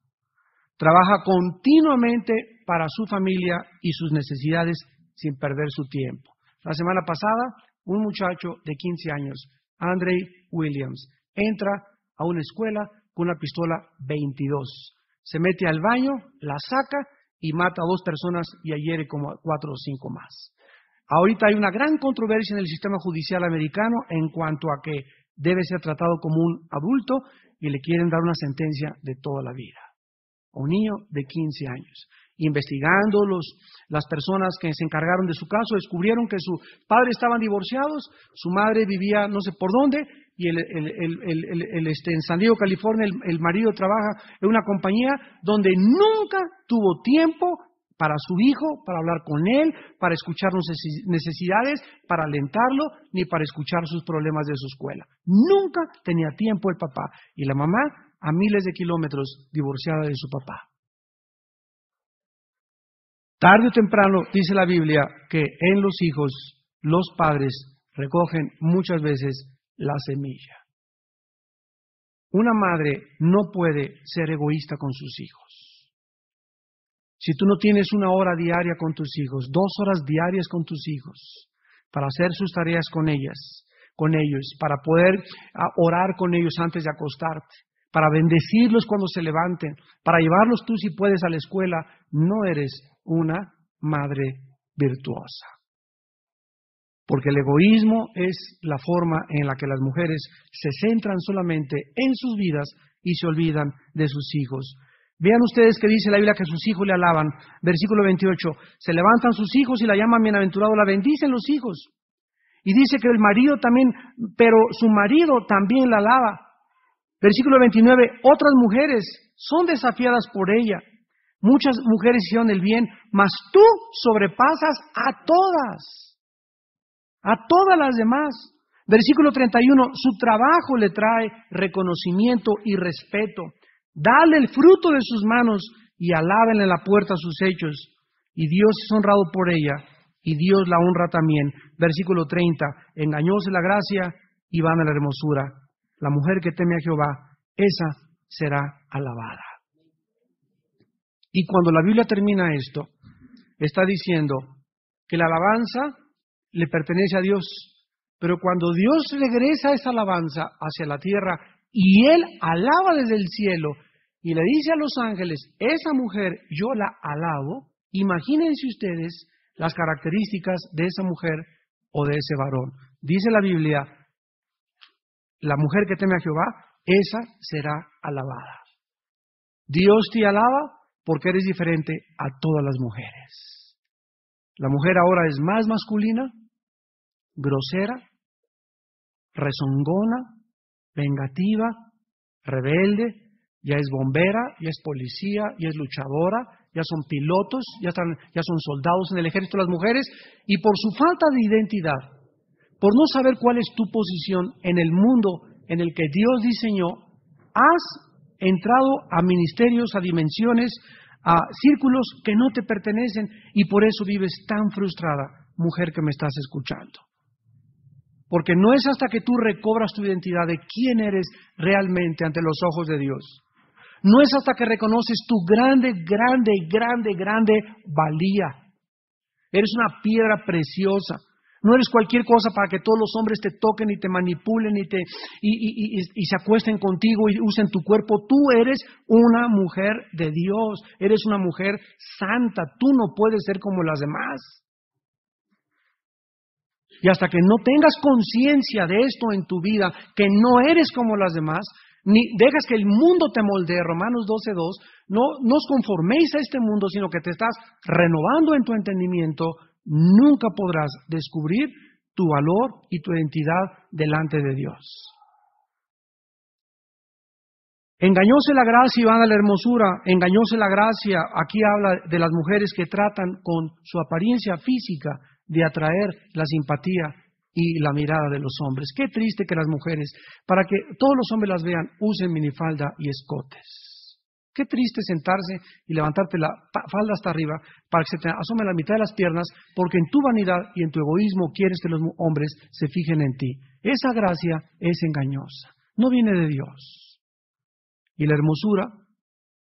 Trabaja continuamente para su familia y sus necesidades sin perder su tiempo. La semana pasada, un muchacho de 15 años, Andre Williams, entra a una escuela con una pistola 22. Se mete al baño, la saca y mata a dos personas y ayer como a cuatro o cinco más. Ahorita hay una gran controversia en el sistema judicial americano en cuanto a que debe ser tratado como un adulto y le quieren dar una sentencia de toda la vida un niño de 15 años. Investigando las personas que se encargaron de su caso, descubrieron que sus padres estaban divorciados, su madre vivía no sé por dónde, y el este, en San Diego, California, el marido trabaja en una compañía donde nunca tuvo tiempo para su hijo, para hablar con él, para escuchar sus necesidades, para alentarlo, ni para escuchar sus problemas de su escuela. Nunca tenía tiempo el papá. Y la mamá a miles de kilómetros divorciada de su papá. Tarde o temprano, dice la Biblia, que en los hijos los padres recogen muchas veces la semilla. Una madre no puede ser egoísta con sus hijos. Si tú no tienes una hora diaria con tus hijos, dos horas diarias con tus hijos, para hacer sus tareas con ellas, con ellos, para poder ah, orar con ellos antes de acostarte, para bendecirlos cuando se levanten, para llevarlos tú si puedes a la escuela, no eres una madre virtuosa. Porque el egoísmo es la forma en la que las mujeres se centran solamente en sus vidas y se olvidan de sus hijos. Vean ustedes que dice la Biblia que sus hijos le alaban. Versículo 28. Se levantan sus hijos y la llaman bienaventurado, la bendicen los hijos. Y dice que el marido también, pero su marido también la alaba. Versículo 29, otras mujeres son desafiadas por ella. Muchas mujeres hicieron el bien, mas tú sobrepasas a todas, a todas las demás. Versículo 31, su trabajo le trae reconocimiento y respeto. Dale el fruto de sus manos y alábenle en la puerta sus hechos. Y Dios es honrado por ella y Dios la honra también. Versículo 30, engañóse la gracia y van a la hermosura la mujer que teme a Jehová, esa será alabada. Y cuando la Biblia termina esto, está diciendo que la alabanza le pertenece a Dios, pero cuando Dios regresa esa alabanza hacia la tierra y Él alaba desde el cielo y le dice a los ángeles, esa mujer yo la alabo, imagínense ustedes las características de esa mujer o de ese varón. Dice la Biblia, la mujer que teme a Jehová, esa será alabada. Dios te alaba porque eres diferente a todas las mujeres. La mujer ahora es más masculina, grosera, rezongona, vengativa, rebelde, ya es bombera, ya es policía, ya es luchadora, ya son pilotos, ya, ya son soldados en el ejército las mujeres, y por su falta de identidad por no saber cuál es tu posición en el mundo en el que Dios diseñó, has entrado a ministerios, a dimensiones, a círculos que no te pertenecen y por eso vives tan frustrada, mujer que me estás escuchando. Porque no es hasta que tú recobras tu identidad de quién eres realmente ante los ojos de Dios. No es hasta que reconoces tu grande, grande, grande, grande valía. Eres una piedra preciosa. No eres cualquier cosa para que todos los hombres te toquen y te manipulen y, te, y, se acuesten contigo y usen tu cuerpo. Tú eres una mujer de Dios, eres una mujer santa, tú no puedes ser como las demás. Y hasta que no tengas conciencia de esto en tu vida, que no eres como las demás, ni dejas que el mundo te moldee, Romanos 12.2, dos. no os conforméis a este mundo, sino que te estás renovando en tu entendimiento nunca podrás descubrir tu valor y tu identidad delante de Dios. Engañóse la gracia y a la hermosura, engañóse la gracia, aquí habla de las mujeres que tratan con su apariencia física de atraer la simpatía y la mirada de los hombres. Qué triste que las mujeres, para que todos los hombres las vean, usen minifalda y escotes. Qué triste sentarse y levantarte la falda hasta arriba para que se te asome la mitad de las piernas, porque en tu vanidad y en tu egoísmo quieres que los hombres se fijen en ti. Esa gracia es engañosa, no viene de Dios. Y la hermosura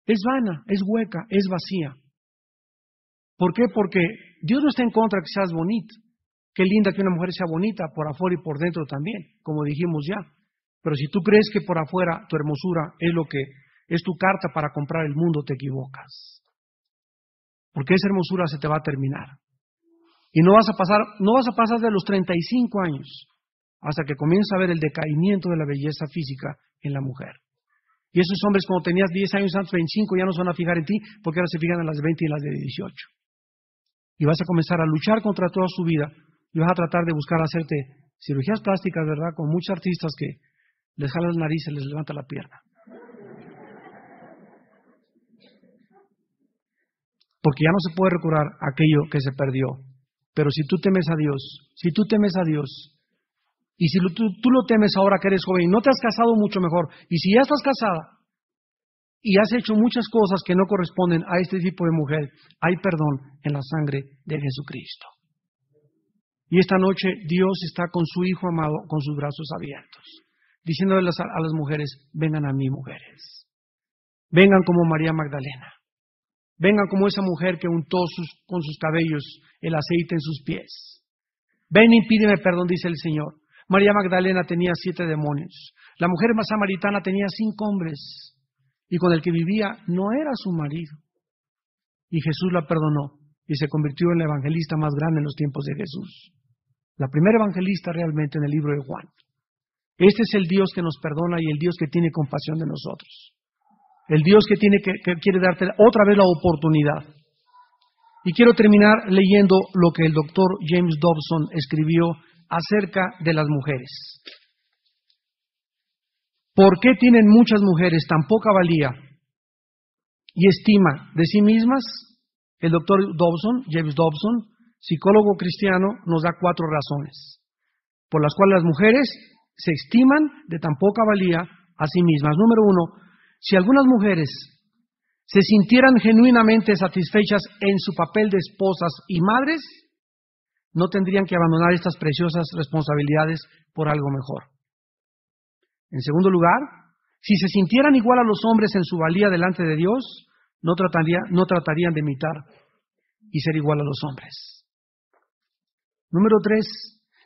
es vana, es hueca, es vacía. ¿Por qué? Porque Dios no está en contra que seas bonita. Qué linda que una mujer sea bonita por afuera y por dentro también, como dijimos ya. Pero si tú crees que por afuera tu hermosura es lo que es tu carta para comprar el mundo, te equivocas. Porque esa hermosura se te va a terminar. Y no vas a pasar, no vas a pasar de los 35 años hasta que comienza a ver el decaimiento de la belleza física en la mujer. Y esos hombres, cuando tenías 10 años antes, 25, ya no se van a fijar en ti, porque ahora se fijan en las de 20 y en las de 18. Y vas a comenzar a luchar contra toda su vida y vas a tratar de buscar hacerte cirugías plásticas, ¿verdad? Con muchos artistas que les jalan las narices, les levanta la pierna. porque ya no se puede recuperar aquello que se perdió. Pero si tú temes a Dios, si tú temes a Dios, y si tú, lo temes ahora que eres joven y no te has casado mucho mejor, y si ya estás casada y has hecho muchas cosas que no corresponden a este tipo de mujer, hay perdón en la sangre de Jesucristo. Y esta noche Dios está con su Hijo amado, con sus brazos abiertos, diciéndole a las mujeres, vengan a mí mujeres, vengan como María Magdalena, Vengan como esa mujer que untó sus, con sus cabellos el aceite en sus pies. Ven y pídeme perdón, dice el Señor. María Magdalena tenía siete demonios. La mujer más samaritana tenía cinco hombres. Y con el que vivía no era su marido. Y Jesús la perdonó y se convirtió en la evangelista más grande en los tiempos de Jesús. La primera evangelista realmente en el libro de Juan. Este es el Dios que nos perdona y el Dios que tiene compasión de nosotros. El Dios que, tiene que, quiere darte otra vez la oportunidad. Y quiero terminar leyendo lo que el doctor James Dobson escribió acerca de las mujeres. ¿Por qué tienen muchas mujeres tan poca valía y estima de sí mismas? El doctor Dobson, James Dobson, psicólogo cristiano, nos da cuatro razones por las cuales las mujeres se estiman de tan poca valía a sí mismas. Número uno, si algunas mujeres se sintieran genuinamente satisfechas en su papel de esposas y madres, no tendrían que abandonar estas preciosas responsabilidades por algo mejor. En segundo lugar, si se sintieran igual a los hombres en su valía delante de Dios, no, tratarían de imitar y ser igual a los hombres. Número tres,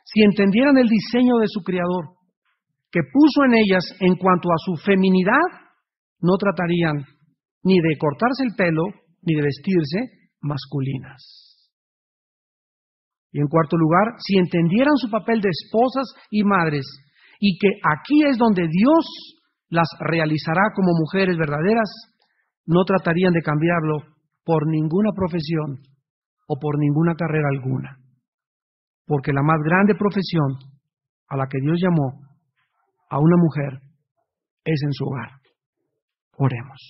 si entendieran el diseño de su Creador, que puso en ellas en cuanto a su feminidad no tratarían ni de cortarse el pelo ni de vestirse masculinas. Y en cuarto lugar, si entendieran su papel de esposas y madres y que aquí es donde Dios las realizará como mujeres verdaderas, no tratarían de cambiarlo por ninguna profesión o por ninguna carrera alguna. Porque la más grande profesión a la que Dios llamó a una mujer es en su hogar. Oremos.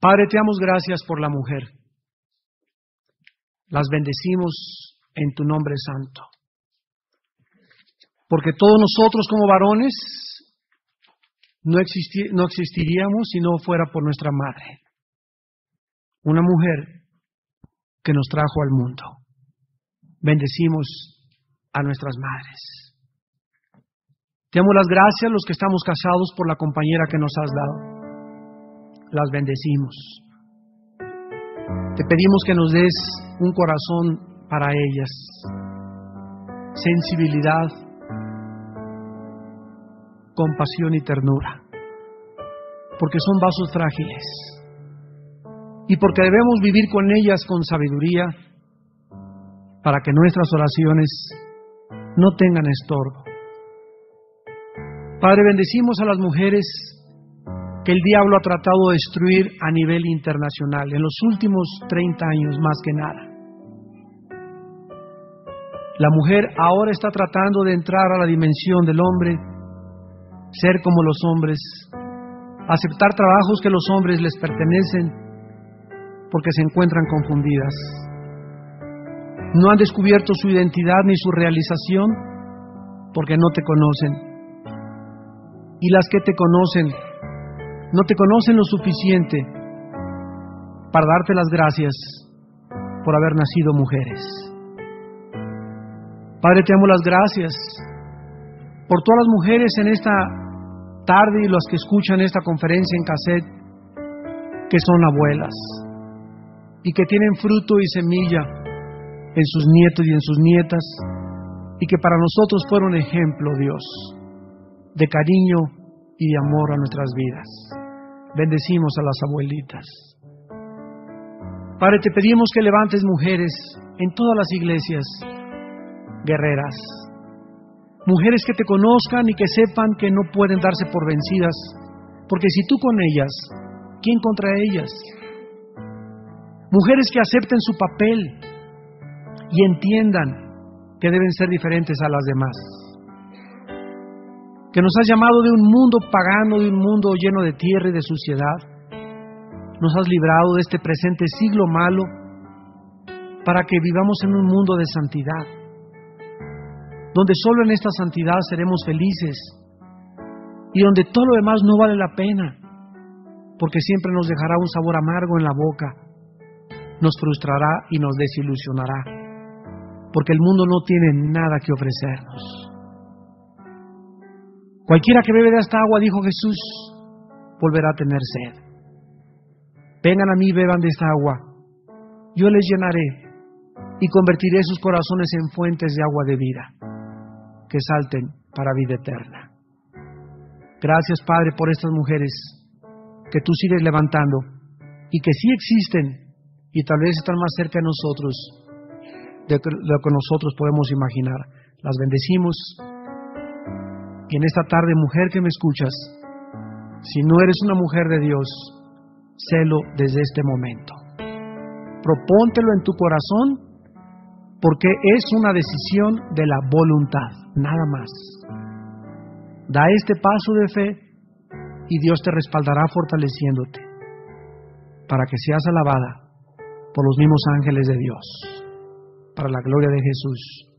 Padre, te damos gracias por la mujer. Las bendecimos en tu nombre santo. Porque todos nosotros como varones no, no existiríamos si no fuera por nuestra madre. Una mujer que nos trajo al mundo. Bendecimos a nuestras madres. Te damos las gracias los que estamos casados por la compañera que nos has dado. Las bendecimos. Te pedimos que nos des un corazón para ellas, sensibilidad, compasión y ternura, porque son vasos frágiles y porque debemos vivir con ellas con sabiduría para que nuestras oraciones no tengan estorbo Padre, bendecimos a las mujeres que el diablo ha tratado de destruir a nivel internacional en los últimos 30 años más que nada. La mujer ahora está tratando de entrar a la dimensión del hombre, ser como los hombres, aceptar trabajos que los hombres les pertenecen porque se encuentran confundidas. No han descubierto su identidad ni su realización porque no te conocen y las que te conocen no te conocen lo suficiente para darte las gracias por haber nacido mujeres. Padre, te damos las gracias por todas las mujeres en esta tarde y las que escuchan esta conferencia en cassette que son abuelas y que tienen fruto y semilla en sus nietos y en sus nietas y que para nosotros fueron ejemplo, Dios de cariño y de amor a nuestras vidas. Bendecimos a las abuelitas. Padre, te pedimos que levantes mujeres en todas las iglesias guerreras. Mujeres que te conozcan y que sepan que no pueden darse por vencidas, porque si tú con ellas, ¿quién contra ellas? Mujeres que acepten su papel y entiendan que deben ser diferentes a las demás que nos has llamado de un mundo pagano, de un mundo lleno de tierra y de suciedad. Nos has librado de este presente siglo malo para que vivamos en un mundo de santidad, donde solo en esta santidad seremos felices y donde todo lo demás no vale la pena, porque siempre nos dejará un sabor amargo en la boca, nos frustrará y nos desilusionará, porque el mundo no tiene nada que ofrecernos. Cualquiera que bebe de esta agua, dijo Jesús, volverá a tener sed. Vengan a mí, beban de esta agua. Yo les llenaré y convertiré sus corazones en fuentes de agua de vida, que salten para vida eterna. Gracias, Padre, por estas mujeres que tú sigues levantando y que sí existen y tal vez están más cerca de nosotros de lo que nosotros podemos imaginar. Las bendecimos y en esta tarde, mujer que me escuchas, si no eres una mujer de Dios, sélo desde este momento. Propóntelo en tu corazón porque es una decisión de la voluntad, nada más. Da este paso de fe y Dios te respaldará fortaleciéndote para que seas alabada por los mismos ángeles de Dios, para la gloria de Jesús.